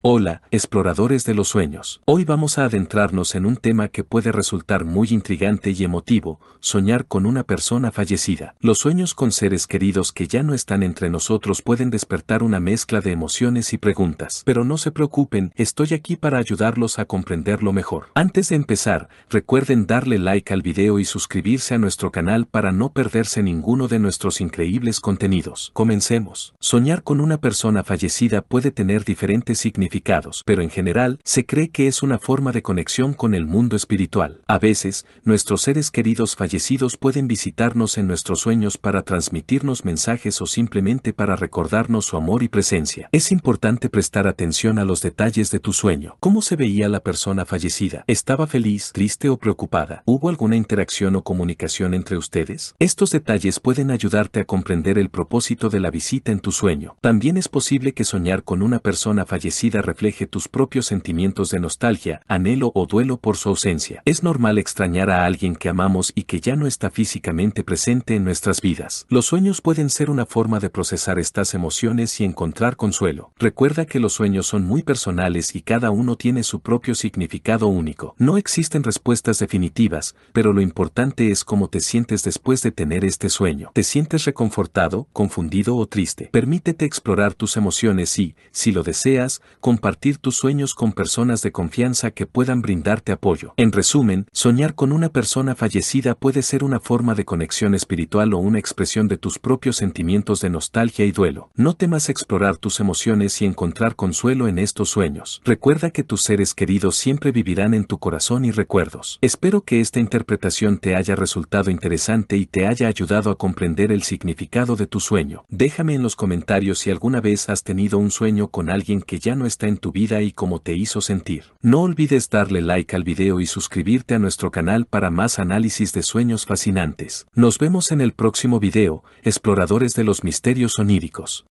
Hola, exploradores de los sueños. Hoy vamos a adentrarnos en un tema que puede resultar muy intrigante y emotivo, soñar con una persona fallecida. Los sueños con seres queridos que ya no están entre nosotros pueden despertar una mezcla de emociones y preguntas. Pero no se preocupen, estoy aquí para ayudarlos a comprenderlo mejor. Antes de empezar, recuerden darle like al video y suscribirse a nuestro canal para no perderse ninguno de nuestros increíbles contenidos. Comencemos. Soñar con una persona fallecida puede tener diferentes significados pero en general se cree que es una forma de conexión con el mundo espiritual. A veces, nuestros seres queridos fallecidos pueden visitarnos en nuestros sueños para transmitirnos mensajes o simplemente para recordarnos su amor y presencia. Es importante prestar atención a los detalles de tu sueño. ¿Cómo se veía la persona fallecida? ¿Estaba feliz, triste o preocupada? ¿Hubo alguna interacción o comunicación entre ustedes? Estos detalles pueden ayudarte a comprender el propósito de la visita en tu sueño. También es posible que soñar con una persona fallecida refleje tus propios sentimientos de nostalgia, anhelo o duelo por su ausencia. Es normal extrañar a alguien que amamos y que ya no está físicamente presente en nuestras vidas. Los sueños pueden ser una forma de procesar estas emociones y encontrar consuelo. Recuerda que los sueños son muy personales y cada uno tiene su propio significado único. No existen respuestas definitivas, pero lo importante es cómo te sientes después de tener este sueño. ¿Te sientes reconfortado, confundido o triste? Permítete explorar tus emociones y, si lo deseas, compartir tus sueños con personas de confianza que puedan brindarte apoyo. En resumen, soñar con una persona fallecida puede ser una forma de conexión espiritual o una expresión de tus propios sentimientos de nostalgia y duelo. No temas explorar tus emociones y encontrar consuelo en estos sueños. Recuerda que tus seres queridos siempre vivirán en tu corazón y recuerdos. Espero que esta interpretación te haya resultado interesante y te haya ayudado a comprender el significado de tu sueño. Déjame en los comentarios si alguna vez has tenido un sueño con alguien que ya no está en tu vida y cómo te hizo sentir. No olvides darle like al video y suscribirte a nuestro canal para más análisis de sueños fascinantes. Nos vemos en el próximo video, exploradores de los misterios oníricos.